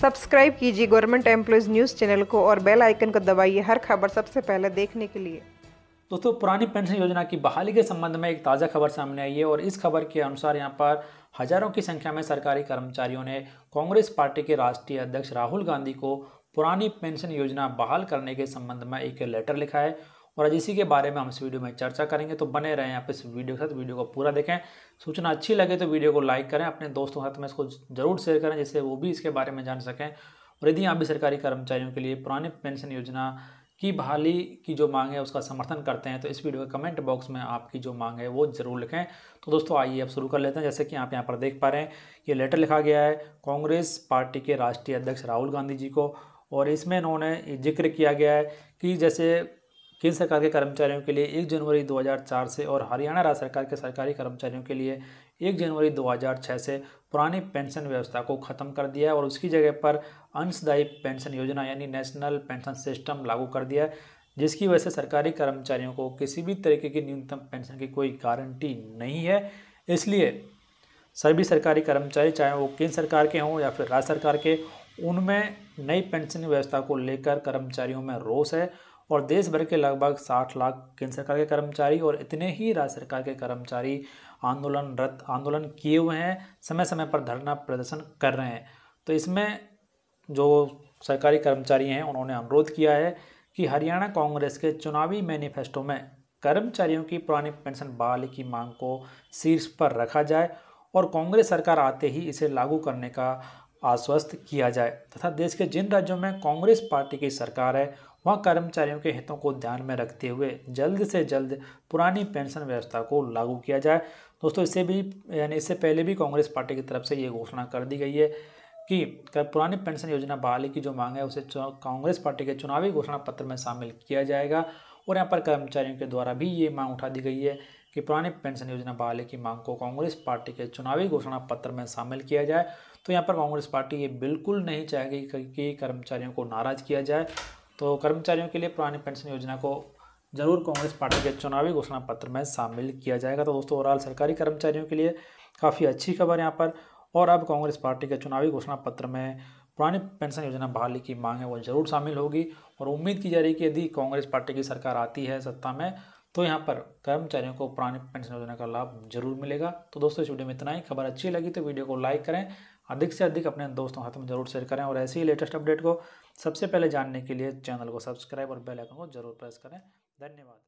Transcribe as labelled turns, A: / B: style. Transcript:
A: subscribe कीजिए government employees news channel को और बेल आइकन को दबाइए हर खबर सबसे पहले देखने के लिए दोस्तों पुरानी पेंशन योजना की बहाली के संबंध में एक ताज़ा खबर सामने आई है और इस खबर के अनुसार यहाँ पर हजारों की संख्या में सरकारी कर्मचारियों ने कांग्रेस पार्टी के राष्ट्रीय अध्यक्ष राहुल गांधी को पुरानी पेंशन योजना बहाल करने के संबंध में एक लेटर लिखा है और आज इसी के बारे में हम इस वीडियो में चर्चा करेंगे तो बने रहें आप इस वीडियो के साथ वीडियो को पूरा देखें सूचना अच्छी लगे तो वीडियो को लाइक करें अपने दोस्तों के साथ में इसको जरूर शेयर करें जिससे वो भी इसके बारे में जान सकें और यदि आप भी सरकारी कर्मचारियों के लिए पुरानी पेंशन योजना की बहाली की जो मांग है उसका समर्थन करते हैं तो इस वीडियो के कमेंट बॉक्स में आपकी जो मांग है वो ज़रूर लिखें तो दोस्तों आइए अब शुरू कर लेते हैं जैसे कि आप यहाँ पर देख पा रहे हैं ये लेटर लिखा गया है कांग्रेस पार्टी के राष्ट्रीय अध्यक्ष राहुल गांधी जी को और इसमें इन्होंने जिक्र किया गया है कि जैसे केंद्र सरकार के कर्मचारियों के लिए एक जनवरी 2004 से और हरियाणा राज्य सरकार के सरकारी कर्मचारियों के लिए एक जनवरी 2006 से पुरानी पेंशन व्यवस्था को ख़त्म कर दिया और उसकी जगह पर अंशदायी पेंशन योजना यानी नेशनल पेंशन सिस्टम लागू कर दिया है जिसकी वजह से सरकारी कर्मचारियों को किसी भी तरीके की न्यूनतम पेंशन की कोई गारंटी नहीं है इसलिए सभी सरकारी कर्मचारी चाहे वो केंद्र सरकार के हों या फिर राज्य सरकार के उनमें नई पेंशन व्यवस्था को लेकर कर्मचारियों में रोष है और देश भर के लगभग साठ लाख केंद्र सरकार के कर्मचारी और इतने ही राज्य सरकार के कर्मचारी आंदोलनरत आंदोलन किए हुए हैं समय समय पर धरना प्रदर्शन कर रहे हैं तो इसमें जो सरकारी कर्मचारी हैं उन्होंने अनुरोध किया है कि हरियाणा कांग्रेस के चुनावी मैनिफेस्टो में कर्मचारियों की पुरानी पेंशन बहाली की मांग को शीर्ष पर रखा जाए और कांग्रेस सरकार आते ही इसे लागू करने का आश्वस्त किया जाए तथा देश के जिन राज्यों में कांग्रेस पार्टी की सरकार है वह कर्मचारियों के हितों को ध्यान में रखते हुए जल्द से जल्द पुरानी पेंशन व्यवस्था को लागू किया जाए दोस्तों इससे भी यानी इससे पहले भी कांग्रेस पार्टी की तरफ से ये घोषणा कर दी गई है कि पुरानी पेंशन योजना बहाली की जो मांग है उसे कांग्रेस पार्टी के चुनावी घोषणा पत्र में शामिल किया जाएगा और यहाँ पर कर्मचारियों के द्वारा भी ये मांग उठा दी गई है कि पुरानी पेंशन योजना बहाली की मांग को कांग्रेस पार्टी के चुनावी घोषणा पत्र में शामिल किया जाए तो यहाँ पर कांग्रेस पार्टी ये बिल्कुल नहीं चाहेगी कि कर्मचारियों को नाराज किया जाए तो कर्मचारियों के लिए पुरानी पेंशन योजना को जरूर कांग्रेस पार्टी के चुनावी घोषणा पत्र में शामिल किया जाएगा तो दोस्तों ओवरऑल सरकारी कर्मचारियों के लिए काफ़ी अच्छी खबर यहाँ पर और अब कांग्रेस पार्टी के चुनावी घोषणा पत्र में पुरानी पेंशन योजना बहाली की मांग है वो जरूर शामिल होगी और उम्मीद की जा रही है कि यदि कांग्रेस पार्टी की सरकार आती है सत्ता में तो यहाँ पर कर्मचारियों को पुरानी पेंशन योजना का लाभ जरूर मिलेगा तो दोस्तों इस वीडियो में इतना ही खबर अच्छी लगी तो वीडियो को लाइक करें अधिक से अधिक अपने दोस्तों हाथ में जरूर शेयर करें और ऐसे ही लेटेस्ट अपडेट को सबसे पहले जानने के लिए चैनल को सब्सक्राइब और बेल आइकन को जरूर प्रेस करें धन्यवाद